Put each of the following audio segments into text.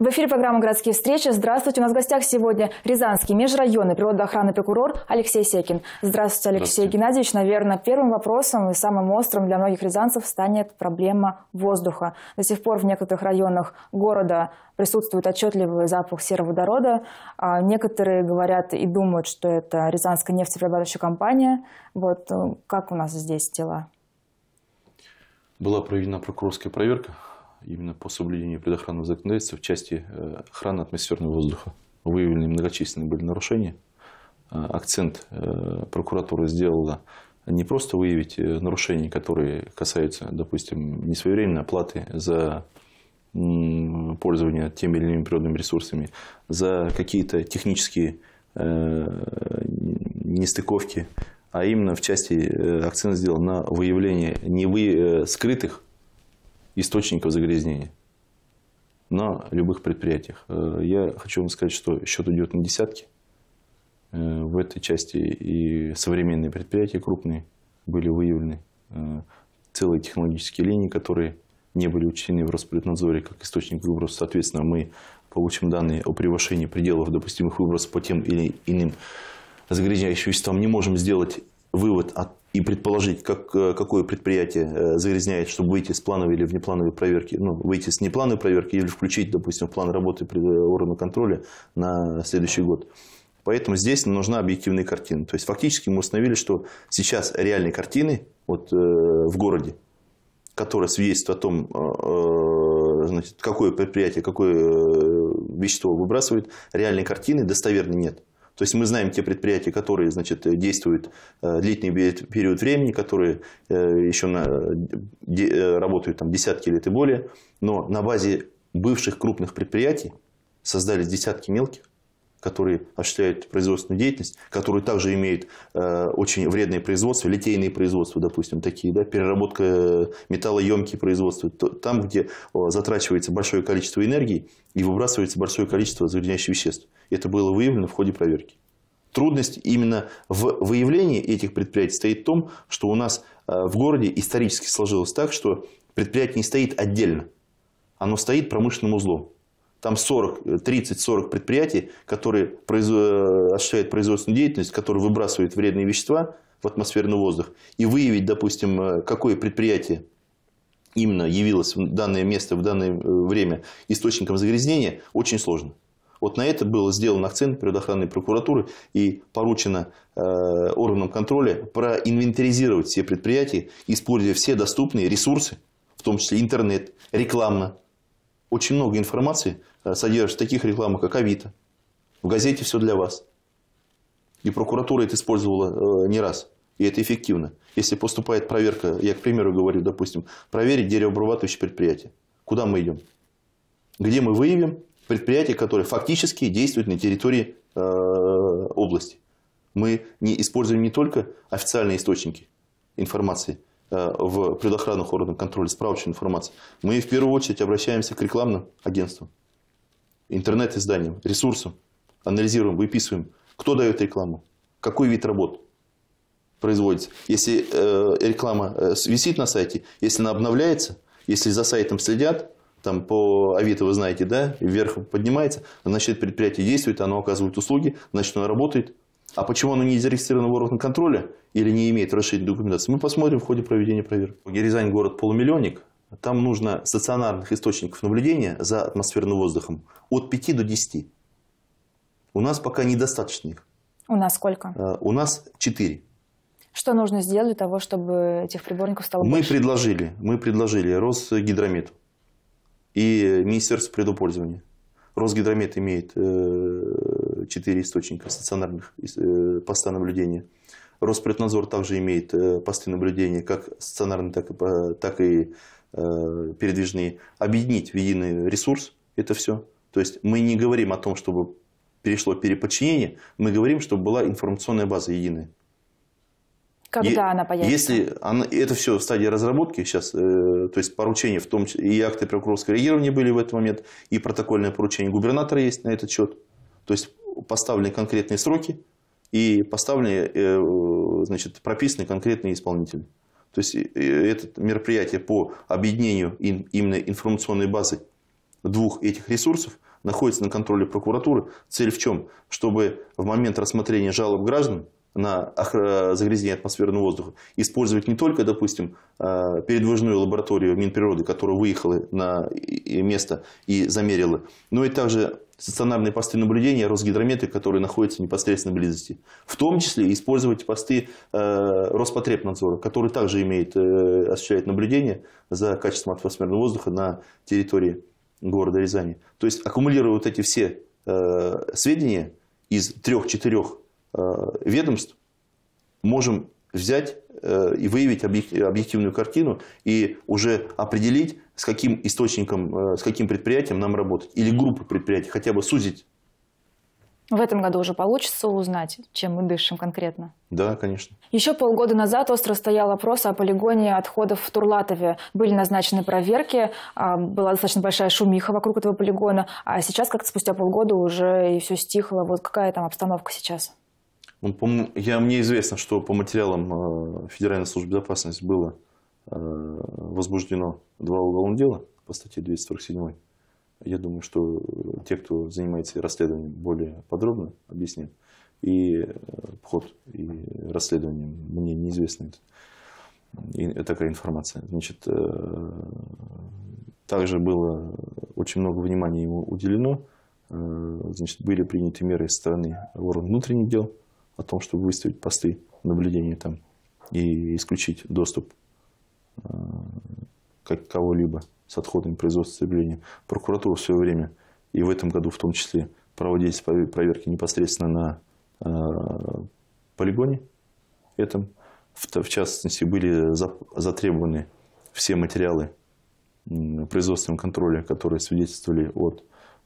В эфире программа «Городские встречи». Здравствуйте. У нас в гостях сегодня Рязанский межрайонный природоохранный прокурор Алексей Секин. Здравствуйте, Алексей Здравствуйте. Геннадьевич. Наверное, первым вопросом и самым острым для многих рязанцев станет проблема воздуха. До сих пор в некоторых районах города присутствует отчетливый запах сероводорода. А некоторые говорят и думают, что это Рязанская нефтеперерабатывающая компания. Вот э, как у нас здесь дела? Была проведена прокурорская проверка именно по соблюдению предохранного законодательства в части э, охраны атмосферного воздуха. Выявлены многочисленные были нарушения. Э, акцент э, прокуратуры сделала не просто выявить нарушения, которые касаются, допустим, несвоевременной оплаты за пользование теми или иными природными ресурсами, за какие-то технические нестыковки, а именно в части акцент сделан на выявление не вы, скрытых источников загрязнения на любых предприятиях. Э, я хочу вам сказать, что счет идет на десятки. Э, в этой части и современные предприятия крупные были выявлены. Э, целые технологические линии, которые не были учтены в Роспреднадзоре как источник выброса. Соответственно, мы получим данные о превышении пределов допустимых выбросов по тем или иным загрязняющим веществам. Не можем сделать вывод от, и предположить, как, э, какое предприятие э, загрязняет, чтобы выйти с плановой или внеплановой проверки, ну, выйти с неплановой проверки или включить, допустим, план работы э, органа контроля на следующий год. Поэтому здесь нужна объективная картина. То есть фактически мы установили, что сейчас реальной картины вот, э, в городе, которая свидетельствует о том, э, значит, какое предприятие, какое вещество выбрасывает, реальной картины достоверно нет. То есть мы знаем те предприятия, которые значит, действуют э, длительный период времени, которые э, еще на, де, э, работают там, десятки лет и более, но на базе бывших крупных предприятий создались десятки мелких, которые осуществляют производственную деятельность, которые также имеют э, очень вредные производства, литейные производства, допустим, такие, да, переработка металлоемкие производства, то, там, где о, затрачивается большое количество энергии и выбрасывается большое количество загрязняющих веществ. Это было выявлено в ходе проверки. Трудность именно в выявлении этих предприятий стоит в том, что у нас э, в городе исторически сложилось так, что предприятие не стоит отдельно, оно стоит промышленным узлом. Там 40, 30-40 э, предприятий, которые производ... Э, осуществляют производственную деятельность, которые выбрасывают вредные вещества в атмосферный воздух. И выявить, допустим, какое предприятие именно явилось в данное место, в данное время источником загрязнения, очень сложно. Вот на это был сделан акцент природоохранной прокуратуры и поручено э, органам контроля проинвентаризировать все предприятия, используя все доступные ресурсы, в том числе интернет, рекламно. Очень много информации э, содержит в таких рекламах, как Авито. В газете все для вас. И прокуратура это использовала э, не раз. И это эффективно. Если поступает проверка, я, к примеру, говорю, допустим, проверить деревообрабатывающее предприятие. Куда мы идем? Где мы выявим предприятий, которые фактически действуют на территории э, области. Мы не используем не только официальные источники информации э, в предохранных органах контроля, справочную информацию. Мы в первую очередь обращаемся к рекламным агентствам, интернет-изданиям, ресурсам. Анализируем, выписываем, кто дает рекламу, какой вид работ производится. Если э, реклама висит на сайте, если она обновляется, если за сайтом следят, там по Авито вы знаете, да, вверх поднимается, значит предприятие действует, оно оказывает услуги, значит оно работает. А почему оно не зарегистрировано в органах контроля или не имеет расширенной документации, мы посмотрим в ходе проведения проверки. Рязань город полумиллионник, там нужно стационарных источников наблюдения за атмосферным воздухом от 5 до 10. У нас пока недостаточно их. У нас сколько? А, у нас 4. Что нужно сделать для того, чтобы этих приборников стало мы больше? Предложили, мы предложили Росгидромету и Министерство предупользования. Росгидромет имеет э, четыре источника стационарных э, поста наблюдения. Роспреднадзор также имеет э, посты наблюдения, как стационарные, так и, так и передвижные. Объединить в единый ресурс это все. То есть мы не говорим о том, чтобы перешло переподчинение, мы говорим, чтобы была информационная база единая. Когда е- она появится? Если она, это все в стадии разработки сейчас, э, то есть поручения, в том числе и акты прокурорского реагирования были в этот момент, и протокольное поручение губернатора есть на этот счет. То есть поставлены конкретные сроки и поставлены, э, э значит, прописаны конкретные исполнители. То есть э, э это мероприятие по объединению им, именно информационной базы двух этих ресурсов находится на контроле прокуратуры. Цель в чем? Чтобы в момент рассмотрения жалоб граждан на э, загрязнение атмосферного воздуха, использовать не только, допустим, э, передвижную лабораторию Минприроды, которая выехала на место и замерила, но и также стационарные посты наблюдения Росгидрометы, которые находятся в непосредственной близости. В том числе использовать посты э, Роспотребнадзора, который также имеет, осуществляет наблюдение за качеством атмосферного воздуха на территории города Рязани. То есть аккумулируя вот эти все сведения из трех-четырех Э, ведомств можем взять э, и выявить объективную картину и уже определить, с каким источником, э, с каким предприятием нам работать, или группу предприятий, хотя бы сузить. В этом году уже получится узнать, чем мы дышим конкретно? Да, конечно. Еще полгода назад остро стоял вопрос о полигоне отходов в Турлатове. Были назначены проверки, а, была достаточно большая шумиха вокруг этого полигона, а сейчас как-то спустя полгода уже и все стихло. Вот какая там обстановка сейчас? Ну, по, я, мне известно, что по материалам э, Федеральной службы безопасности было э, возбуждено два уголовных дела по статье 247. Я думаю, что э, те, кто занимается расследованием, более подробно объяснят. И э, ход и расследование мне неизвестна и, такая информация. Значит, э, также было очень много внимания ему уделено. Э, значит, были приняты меры со стороны органов внутренних дел – о том, чтобы выставить посты наблюдения там и исключить доступ э, как кого-либо с отходами производства заявления. Прокуратура в свое время и в этом году в том числе проводились проверки непосредственно на э, полигоне этом. В, частности, были затребованы все материалы производственного контроля, которые свидетельствовали от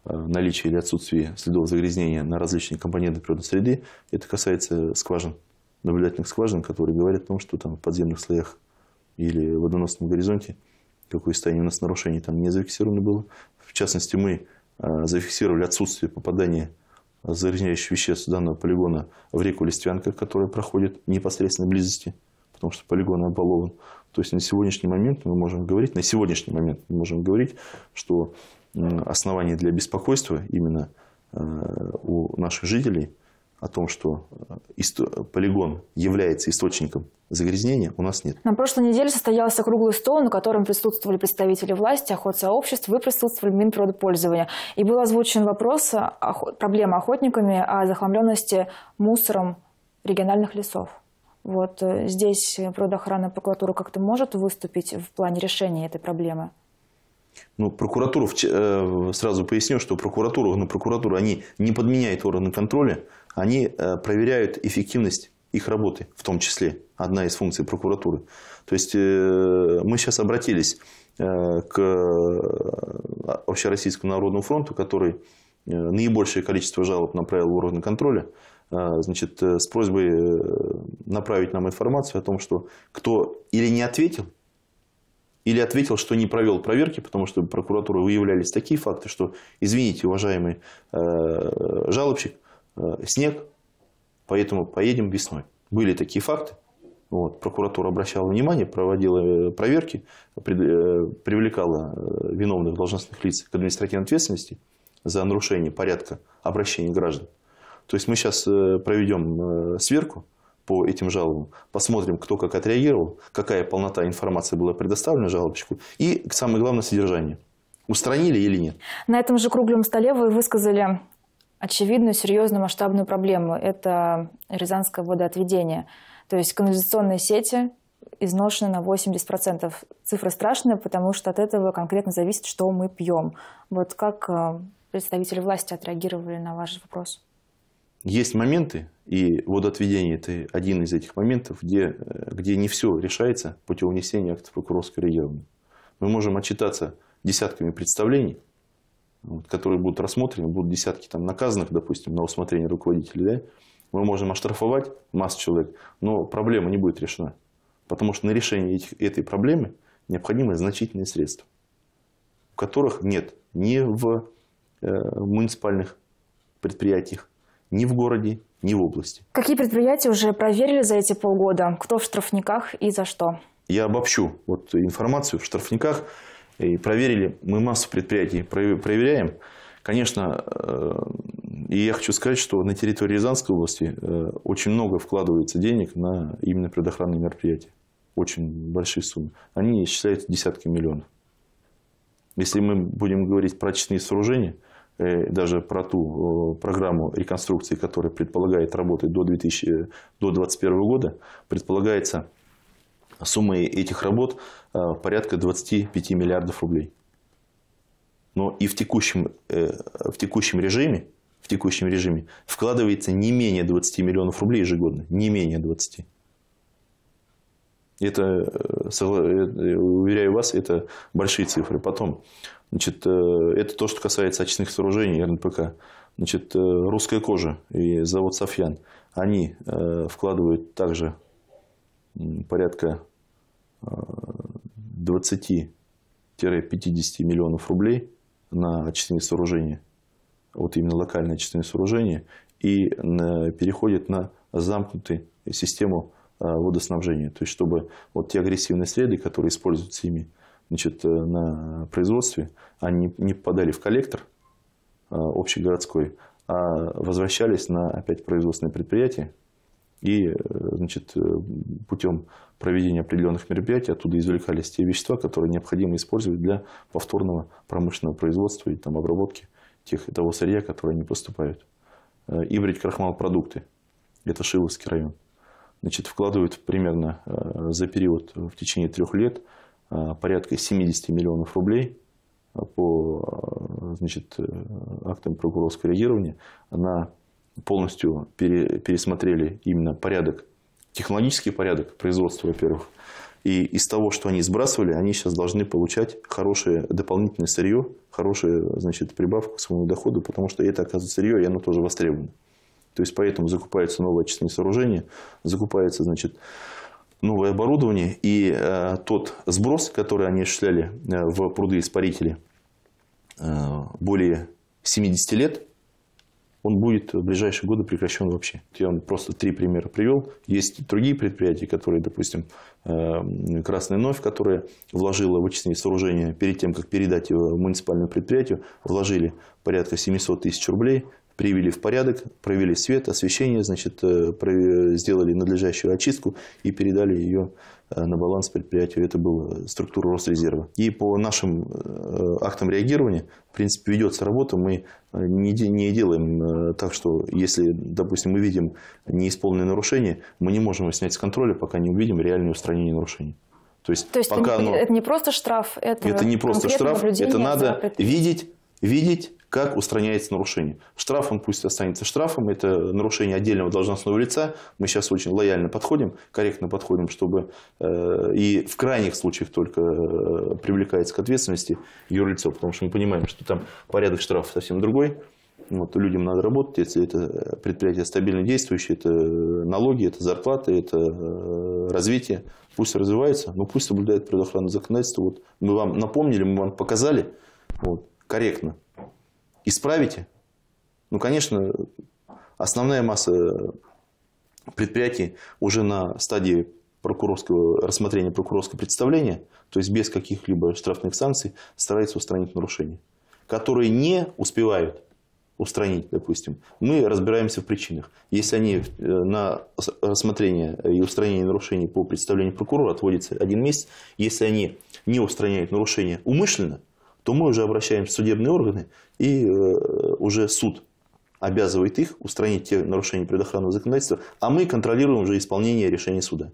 Э, наличие или отсутствие следов загрязнения на различные компоненты природной среды. Это касается скважин, наблюдательных скважин, которые говорят о том, что там в подземных слоях или в водоносном горизонте какое состояние у нас нарушений там не зафиксировано было. В частности, мы э, зафиксировали отсутствие попадания загрязняющих веществ данного полигона в реку Листвянка, которая проходит в непосредственной близости, потому что полигон обалован. То есть на сегодняшний момент мы можем говорить, на сегодняшний момент мы можем говорить, что оснований для беспокойства именно э, у наших жителей о том, что э, полигон является источником загрязнения, у нас нет. На прошлой неделе состоялся круглый стол, на котором присутствовали представители власти, охотсообществ, вы присутствовали Минприродопользования. И был озвучен вопрос, проблема охотниками о захламленности мусором региональных лесов. Вот э, здесь природоохрана прокуратура как-то может выступить в плане решения этой проблемы? Ну, прокуратуру, э, сразу поясню, что прокуратура, ну, прокуратура, они не подменяют органы контроля, они э, проверяют эффективность их работы, в том числе, одна из функций прокуратуры. То есть э, мы сейчас обратились к Общероссийскому народному фронту, который наибольшее количество жалоб направил в органы контроля, значит, с просьбой направить нам информацию о том, что кто или не ответил, или ответил, что не провел проверки, потому что прокуратура выявлялись такие факты, что, извините, уважаемый э, жалобщик, э, снег, поэтому поедем весной. Были такие факты. Вот, прокуратура обращала внимание, проводила э, проверки, привлекала виновных должностных лиц к административной ответственности за нарушение порядка обращения граждан. То есть мы сейчас проведем сверку, по этим жалобам, посмотрим, кто как отреагировал, какая полнота информации была предоставлена жалобщику и, самое главное, содержание. Устранили или нет? На этом же круглом столе вы высказали очевидную, серьезную, масштабную проблему. Это рязанское водоотведение. То есть канализационные сети изношены на 80%. цифра страшная потому что от этого конкретно зависит, что мы пьем. Вот как э, представители власти отреагировали на ваш вопрос? Есть моменты, и водоотведение – это один из этих моментов, где, э, где не все решается путем внесения актов прокурорского региона. Мы можем отчитаться десятками представлений, вот, которые будут рассмотрены, будут десятки там, наказанных, допустим, на усмотрение руководителя. Да? Мы можем оштрафовать массу человек, но проблема не будет решена. Потому что на решение этих, этой проблемы необходимы значительные средства, которых нет ни в э, муниципальных предприятиях, ни в городе, ни в области. Какие предприятия уже проверили за эти полгода? Кто в штрафниках и за что? Я обобщу вот информацию в штрафниках. И проверили, мы массу предприятий проверяем. Конечно, э, и я хочу сказать, что на территории Рязанской области э, очень много вкладывается денег на именно предохранные мероприятия. Очень большие суммы. Они исчисляются десятками миллионов. Если мы будем говорить про очистные сооружения – Э, даже про ту э, программу реконструкции, которая предполагает работать до, 2000, до 2021 года, предполагается сумма этих работ э, порядка 25 миллиардов рублей. Но и в текущем, в текущем режиме в текущем режиме вкладывается не менее 20 миллионов рублей ежегодно. Не менее 20. Это, уверяю вас, это большие цифры. Потом, Значит, э, это то, что касается очистных сооружений РНПК. Значит, э, русская кожа и завод «Софьян», они э, вкладывают также порядка 20-50 миллионов рублей на очистные сооружения, вот именно локальные очистные сооружения, и переходят на замкнутую систему водоснабжения. То есть, чтобы вот те агрессивные среды, которые используются ими, значит, э, на производстве, они не попадали в коллектор э, общегородской, а возвращались на опять производственное предприятие и э, значит, путем проведения определенных мероприятий оттуда извлекались те вещества, которые необходимо использовать для повторного промышленного производства и там, обработки тех, того сырья, которое не поступает. Ибрить крахмал продукты. Это Шиловский район. Значит, вкладывают примерно за период в течение трех лет – Э, порядка 70 миллионов рублей э, по э, значит, актам прокурорского реагирования на полностью пере, пересмотрели именно порядок, технологический порядок производства, во-первых. И из того, что они сбрасывали, они сейчас должны получать хорошее дополнительное сырье, хорошую значит, прибавку к своему доходу, потому что это, оказывается, сырье, и оно тоже востребовано. То есть, поэтому закупаются новые очистные сооружения, закупается, значит, новое оборудование и э, тот сброс, который они осуществляли э, в пруды-испарители э, более 70 лет, он будет в ближайшие годы прекращен вообще. Я вам просто три примера привел. Есть другие предприятия, которые, допустим, Красная Новь, которая вложила в очистные сооружения перед тем, как передать его муниципальному предприятию, вложили порядка 700 тысяч рублей привели в порядок, провели свет, освещение, значит, э, сделали надлежащую очистку и передали ее э, на баланс предприятию. Это была структура Росрезерва. И по нашим э, актам реагирования, в принципе, ведется работа. Мы не, делаем так, что если, допустим, мы видим неисполненные нарушения, мы не можем его снять с контроля, пока не увидим реальное устранение нарушений. То есть, То есть пока это, не, оно... это не просто штраф, это, это не просто штраф, это надо видеть, видеть, как устраняется нарушение. Штраф, он пусть останется штрафом, это нарушение отдельного должностного лица. Мы сейчас очень лояльно подходим, корректно подходим, чтобы э, и в крайних случаях только э, привлекается к ответственности юрлицо, потому что мы понимаем, что там порядок штрафов совсем другой. Вот, людям надо работать, если это предприятие стабильно действующее, это налоги, это зарплаты, это э, развитие. Пусть развивается, но пусть соблюдает предохранное законодательство. Вот мы вам напомнили, мы вам показали вот, корректно. Исправите? Ну, конечно, основная масса предприятий уже на стадии прокурорского рассмотрения прокурорского представления, то есть без каких-либо штрафных санкций, старается устранить нарушения, которые не успевают устранить, допустим. Мы разбираемся в причинах. Если они э, на рассмотрение и устранение нарушений по представлению прокурора отводится один месяц, если они не устраняют нарушения умышленно – то мы уже обращаемся в судебные органы, и э, уже суд обязывает их устранить те нарушения предохранного законодательства, а мы контролируем уже исполнение решения суда.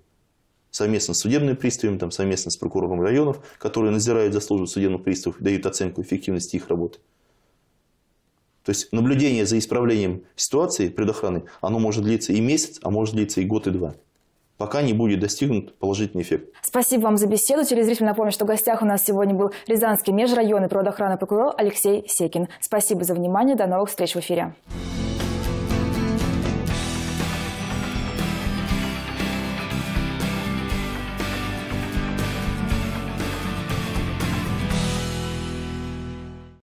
Совместно с судебными приставами, там, совместно с прокурором районов, которые назирают за службу судебных приставов, дают оценку эффективности их работы. То есть наблюдение за исправлением ситуации предохраны, оно может длиться и месяц, а может длиться и год, и два пока не будет достигнут положительный эффект. Спасибо вам за беседу. Телезритель напомню, что в гостях у нас сегодня был Рязанский межрайонный природоохранный прокурор Алексей Секин. Спасибо за внимание. До новых встреч в эфире.